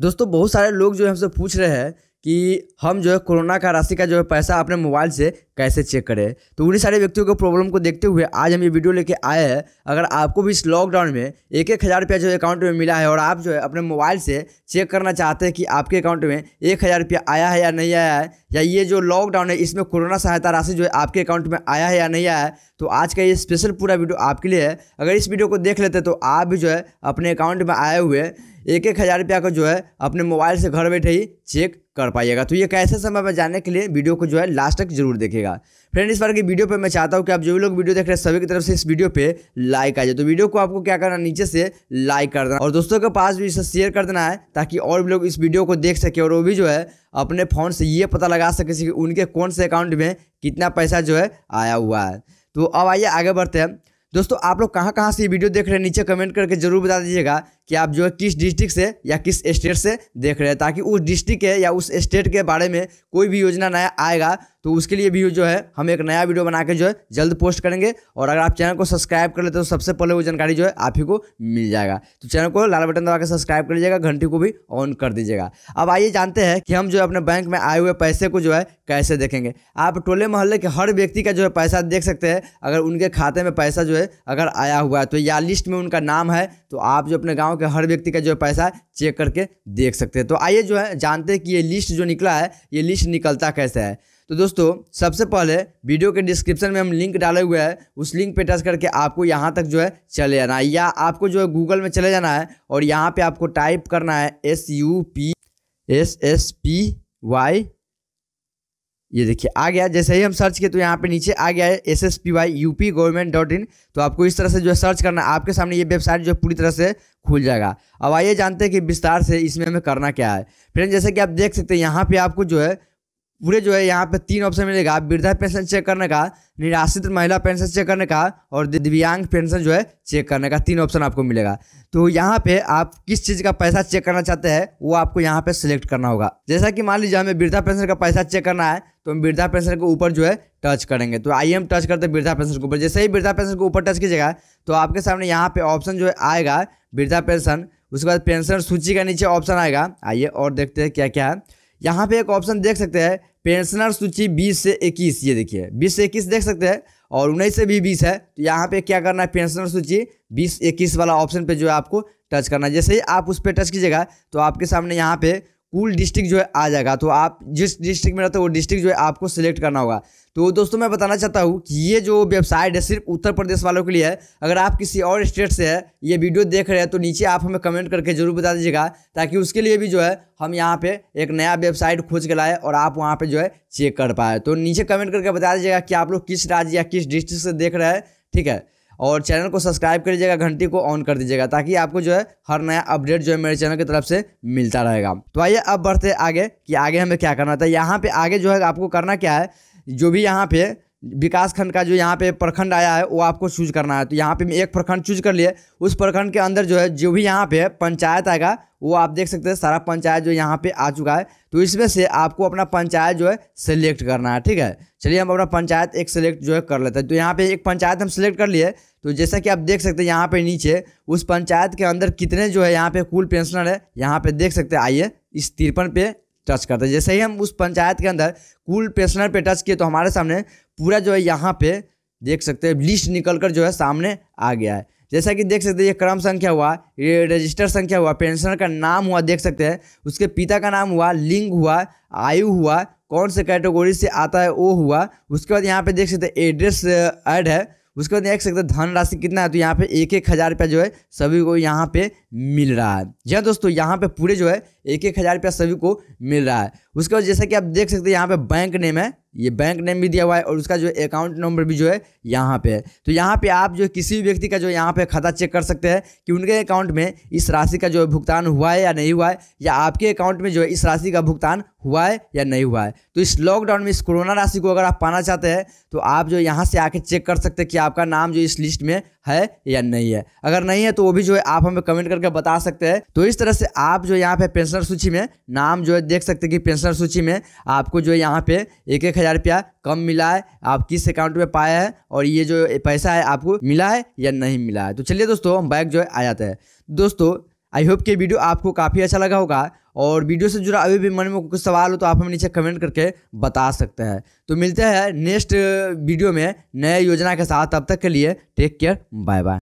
दोस्तों बहुत सारे लोग जो है हमसे पूछ रहे हैं कि हम जो है कोरोना का राशि का जो है पैसा अपने मोबाइल से कैसे चेक करें तो उन्हीं सारे व्यक्तियों के प्रॉब्लम को देखते हुए आज हम ये वीडियो लेके आए हैं अगर आपको भी इस लॉकडाउन में एक एक हज़ार रुपया जो अकाउंट में मिला है और आप जो है अपने मोबाइल से चेक करना चाहते हैं कि आपके अकाउंट में एक हज़ार रुपया आया है या नहीं आया है या ये जो लॉकडाउन है इसमें कोरोना सहायता राशि जो है आपके अकाउंट में आया है या नहीं आया है तो आज का ये स्पेशल पूरा वीडियो आपके लिए है अगर इस वीडियो को देख लेते तो आप भी जो है अपने अकाउंट में आए हुए एक एक हज़ार रुपया को जो है अपने मोबाइल से घर बैठे ही चेक कर पाइएगा तो ये कैसे समय में जानने के लिए वीडियो को जो है लास्ट तक जरूर देखेगा फ्रेंड इस बार की वीडियो पे मैं चाहता हूँ कि आप जो भी लोग वीडियो देख रहे हैं सभी की तरफ से इस वीडियो पे लाइक आ जाए तो वीडियो को आपको क्या करना नीचे से लाइक कर देना और दोस्तों के पास भी इसे शेयर कर देना है ताकि और भी लोग इस वीडियो को देख सके और वो भी जो है अपने फ़ोन से ये पता लगा सके कि उनके कौन से अकाउंट में कितना पैसा जो है आया हुआ है तो अब आइए आगे बढ़ते हैं दोस्तों आप लोग कहाँ कहाँ से ये वीडियो देख रहे हैं नीचे कमेंट करके जरूर बता दीजिएगा कि आप जो है किस डिस्ट्रिक्ट से या किस स्टेट से देख रहे हैं ताकि उस डिस्ट्रिक्ट के या उस स्टेट के बारे में कोई भी योजना नया आएगा तो उसके लिए भी जो है हम एक नया वीडियो बना के जो है जल्द पोस्ट करेंगे और अगर आप चैनल को सब्सक्राइब कर लेते हो तो सबसे पहले वो जानकारी जो है आप ही को मिल जाएगा तो चैनल को लाल बटन दबा के सब्सक्राइब कर लीजिएगा घंटी को भी ऑन कर दीजिएगा अब आइए जानते हैं कि हम जो है अपने बैंक में आए हुए पैसे को जो है कैसे देखेंगे आप टोले मोहल्ले के हर व्यक्ति का जो है पैसा देख सकते हैं अगर उनके खाते में पैसा जो है अगर आया हुआ है तो या लिस्ट में उनका नाम है तो आप जो अपने गाँव हूँ कि हर व्यक्ति का जो है पैसा चेक करके देख सकते हैं तो आइए जो है जानते हैं कि ये लिस्ट जो निकला है ये लिस्ट निकलता कैसे है तो दोस्तों सबसे पहले वीडियो के डिस्क्रिप्शन में हम लिंक डाले हुए हैं उस लिंक पे टच करके आपको यहाँ तक जो है चले जाना है या आपको जो है गूगल में चले जाना है और यहाँ पर आपको टाइप करना है S U P S S P Y ये देखिए आ गया जैसे ही हम सर्च किए तो यहाँ पे नीचे आ गया है S S P Y U P government dot in तो आपको इस तरह से जो है सर्च करना आपके सामने ये वेबसाइट जो पूरी तरह से खुल जाएगा अब आइए जानते हैं कि विस्तार से इसमें हमें करना क्या है फ्रेंड जैसे कि आप देख सकते हैं यहाँ पे आपको जो है पूरे जो है यहाँ पे तीन ऑप्शन मिलेगा वृद्धा पेंशन चेक करने का निराश्रित महिला पेंशन चेक करने का और दिव्यांग पेंशन जो है चेक करने का तीन ऑप्शन आपको मिलेगा तो यहाँ पे आप किस चीज़ का पैसा चेक करना चाहते हैं वो आपको यहाँ पे सिलेक्ट करना होगा जैसा कि मान लीजिए हमें वृद्धा पेंशन का पैसा चेक करना है तो हम वृद्धा पेंशन के ऊपर जो है टच करेंगे तो आइए हम टच करते हैं वृद्धा पेंशन के ऊपर जैसे ही वृद्धा पेंशन के ऊपर टच कीजिएगा तो आपके सामने यहाँ पे ऑप्शन जो है आएगा वृद्धा पेंशन उसके बाद पेंशन सूची का नीचे ऑप्शन आएगा आइए और देखते हैं क्या क्या है यहाँ पे एक ऑप्शन देख सकते हैं पेंशनर सूची 20 से 21 ये देखिए 20 से 21 देख सकते हैं और उन्नीस से भी 20 है तो यहाँ पे क्या करना है पेंशनर सूची 20 21 वाला ऑप्शन पे जो है आपको टच करना है जैसे ही आप उस पर टच कीजिएगा तो आपके सामने यहाँ पे कुल डिस्ट्रिक्ट जो है आ जाएगा तो आप जिस डिस्ट्रिक्ट में रहते हो वो डिस्ट्रिक्ट जो है आपको सिलेक्ट करना होगा तो दोस्तों मैं बताना चाहता हूँ कि ये जो वेबसाइट है सिर्फ उत्तर प्रदेश वालों के लिए है अगर आप किसी और स्टेट से है ये वीडियो देख रहे हैं तो नीचे आप हमें कमेंट करके जरूर बता दीजिएगा ताकि उसके लिए भी जो है हम यहाँ पे एक नया वेबसाइट खोज के लाए और आप वहाँ पे जो है चेक कर पाए तो नीचे कमेंट करके बता दीजिएगा कि आप लोग किस राज्य या किस डिस्ट्रिक्ट से देख रहे हैं ठीक है और चैनल को सब्सक्राइब कर दीजिएगा घंटी को ऑन कर दीजिएगा ताकि आपको जो है हर नया अपडेट जो है मेरे चैनल की तरफ से मिलता रहेगा तो आइए अब बढ़ते आगे कि आगे हमें क्या करना था यहाँ पर आगे जो है आपको करना क्या है जो भी यहाँ पे विकास खंड का जो यहाँ पे प्रखंड आया है वो आपको चूज करना है तो यहाँ पे मैं एक प्रखंड चूज कर लिए उस प्रखंड के अंदर जो है जो भी यहाँ पे पंचायत आएगा वो आप देख सकते हैं सारा पंचायत जो यहाँ पे आ चुका है तो इसमें से आपको अपना पंचायत जो है सेलेक्ट करना है ठीक है चलिए हम अपना पंचायत एक सेलेक्ट जो है कर लेते हैं तो यहाँ पर एक पंचायत हम सेलेक्ट कर लिए तो जैसा कि आप देख सकते हैं यहाँ पे नीचे उस पंचायत के अंदर कितने जो है यहाँ पे कुल पेंशनर है यहाँ पर देख सकते हैं आइए इस तिरपन पे टच करते हैं जैसे ही हम उस पंचायत के अंदर कुल पेंशनर पे टच किए तो हमारे सामने पूरा जो है यहाँ पे देख सकते हैं लिस्ट निकल कर जो है सामने आ गया है जैसा कि देख सकते हैं ये क्रम संख्या हुआ ये रजिस्टर संख्या हुआ पेंशनर का नाम हुआ देख सकते हैं उसके पिता का नाम हुआ लिंग हुआ आयु हुआ कौन से कैटेगोरी से आता है वो हुआ उसके बाद यहाँ पे देख सकते हैं एड्रेस ऐड uh, है उसके बाद देख सकते हैं धनराशि कितना है तो यहाँ पे एक एक हज़ार रुपया जो है सभी को यहाँ पे मिल रहा है जी हाँ दोस्तों यहाँ पे पूरे जो है एक एक हज़ार रुपया सभी को मिल रहा है उसके बाद जैसा कि आप देख सकते हैं यहाँ पे बैंक नेम है ये बैंक नेम भी दिया हुआ है और उसका जो अकाउंट नंबर भी जो है यहाँ पे है तो यहाँ पे आप जो किसी भी व्यक्ति का जो यहाँ पे खाता चेक कर सकते हैं कि उनके अकाउंट में इस राशि का जो भुगतान हुआ है या नहीं हुआ है या आपके अकाउंट में जो है इस राशि का भुगतान हुआ है या नहीं हुआ है तो इस लॉकडाउन में इस कोरोना राशि को अगर आप पाना चाहते हैं तो आप जो यहाँ से आके चेक कर सकते हैं कि आपका नाम जो इस लिस्ट में है या नहीं है अगर नहीं है तो वो भी जो है आप हमें कमेंट करके बता सकते हैं तो इस तरह से आप जो यहाँ पे पेंशनर सूची में नाम जो है देख सकते हैं कि पेंशनर सूची में आपको जो है यहाँ पे एक एक हज़ार रुपया कम मिला है आप किस अकाउंट में पाया है और ये जो पैसा है आपको मिला है या नहीं मिला है तो चलिए दोस्तों हम बैग जो है आ जाते हैं दोस्तों आई होप कि वीडियो आपको काफ़ी अच्छा लगा होगा और वीडियो से जुड़ा अभी भी मन में कुछ सवाल हो तो आप हमें नीचे कमेंट करके बता सकते हैं तो मिलते हैं नेक्स्ट वीडियो में नए योजना के साथ अब तक के लिए टेक केयर बाय बाय